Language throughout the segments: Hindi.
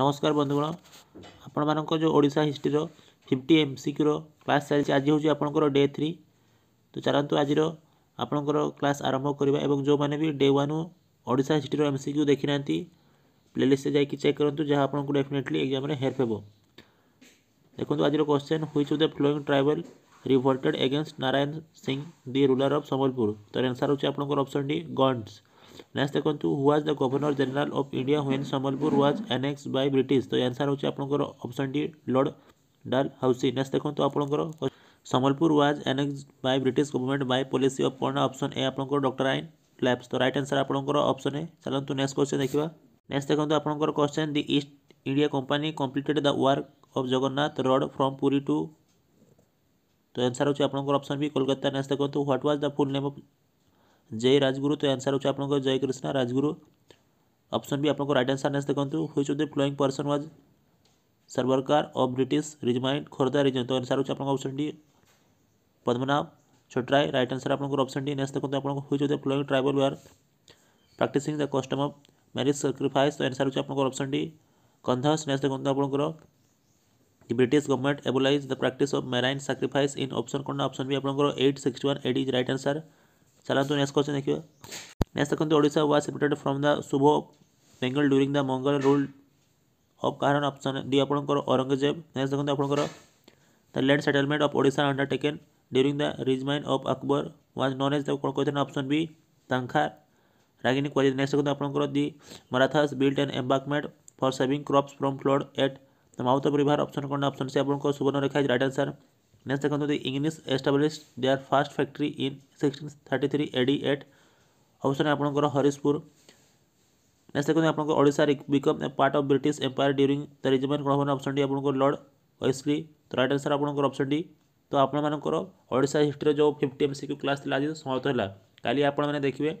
ନମସ୍କାର ବନ୍ଧୁଗଣ ଆପଣମାନଙ୍କ ଯେଉଁ ଓଡ଼ିଶା ହିଷ୍ଟ୍ରିର ଫିଫ୍ଟି ଏମ୍ ସିକ୍ୟୁର କ୍ଲାସ୍ ଚାଲିଛି ଆଜି ହେଉଛି ଆପଣଙ୍କର ଡେ ଥ୍ରୀ ତ ଚାଲନ୍ତୁ ଆଜିର ଆପଣଙ୍କର କ୍ଲାସ୍ ଆରମ୍ଭ କରିବା ଏବଂ ଯେଉଁମାନେ ବି ଡେ ୱାନ୍ ଓଡ଼ିଶା ହିଷ୍ଟ୍ରିର ଏମ୍ ସିକ୍ୟୁ ଦେଖିନାହାନ୍ତି ପ୍ଲେଲିଷ୍ଟରେ ଯାଇକି ଚେକ୍ କରନ୍ତୁ ଯାହା ଆପଣଙ୍କୁ ଡେଫିନେଟଲି ଏକ୍ଜାମ୍ରେ ହେଲ୍ପ ହେବ ଦେଖନ୍ତୁ ଆଜିର question which of the following tribal revolted against Narayan Singh the ruler of Sambalpur ତ ଏନ୍ସର୍ ହେଉଛି ଆପଣଙ୍କର ଅପସନ୍ ଡି ଗଣ୍ଡ୍ସ নেক্সট দেখন্তু who was the governor general of India when Sambalpur was annexed by British ତ ଆନ୍ସର ହେଉଛି ଆପଣଙ୍କର option D lord Dalhousie next ଦେଖନ୍ତୁ ଆପଣଙ୍କର Sambalpur was annexed by British government by policy of କ'ଣ ଅପସନ୍ ଏ ଆପଣଙ୍କର ଡକ୍ଟର ଆଇନ୍ ଲ୍ୟାବ୍ସ ତ ରାଇଟ୍ ଆନ୍ସର ଆପଣଙ୍କର ଅପସନ୍ ଏ ଚାଲନ୍ତୁ ନେକ୍ସଟ କ୍ୱେଶ୍ଚନ୍ ଦେଖିବା ନେକ୍ସଟ ଦେଖନ୍ତୁ ଆପଣଙ୍କର question the East India company completed the work of Jagannath road from Puri to তো আনসার হচ্ছে আপনার অপশন বি কলকাতা নেক্সট দেখুন what was the full name of Jai Rajguru तो आंसर हो आपको जय कृष्णा राजगुरु ऑप्शन भी आपको राइट आंसर नेक्स्ट देखते which of following person was Sarbarakar of British regime in Khordha region तो आंसर होगा option D Padmanabh Chhotray right answer आपको ऑप्शन डी नेक्स्ट देखते आपको which of following tribal were practising the custom of marriage sacrifice तो आंसर होगा आपको ऑप्शन डी कंधस नेक्स्ट देखते आप British government abolished the practice of meriah sacrifice in option कौन ऑप्शन भी आपको eight six one eight is right answer চালা তো নি اسئله देखियो next question Odisha was separated from the সুবঙ্গল during the Mongol rule of কারন অপশন ডি আপনকর অরঙ্গজেব नेक्स्ट देखतो আপনকর the late settlement of Odisha undertaken during the regime of Akbar was known as the কোন কোই অপশন বি তংখার রাগিনী কোই नेक्स्ट क्वेश्चन আপনকর the Marathas build and embankment for saving crops from flood at the mouth of river option কোন অপশন সি আপনকর Subarnarekha right answer Next, second, the English established their first factory in 1633 AD at option है आपंकर हरिशपुर नेक्स्ट देखते आप Odisha become a part of British empire during the regime कौन होना अप्सन डी आप लर्ड वैसली तो रईट आंसर आपंकर अप्सन डी तो आपर ओडा हिस्ट्री जो फिफ्टी एम सिक्यू क्लास आज समाप्त है कल आपने देखिए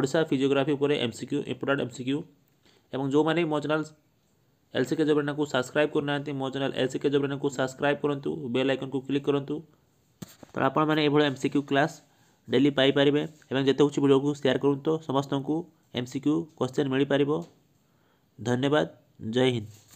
ओडा फिजियोग्राफी उपर M C Q important M C Q एवं जो मैंने मो चैनल एल सी के जबरना को सब्सक्राइब करना मो तो चेल एल सी के जबरना को सब्सक्राइब करूँ बेल आइकन को क्लिक करूँ तो आपण मैंने एम सिक्यू क्लास डेली पाई एवं जिते हूँ भिड को सेयार कर समस्त को एम सिक्यू क्वेश्चन मिल पार धन्यवाद जय हिंद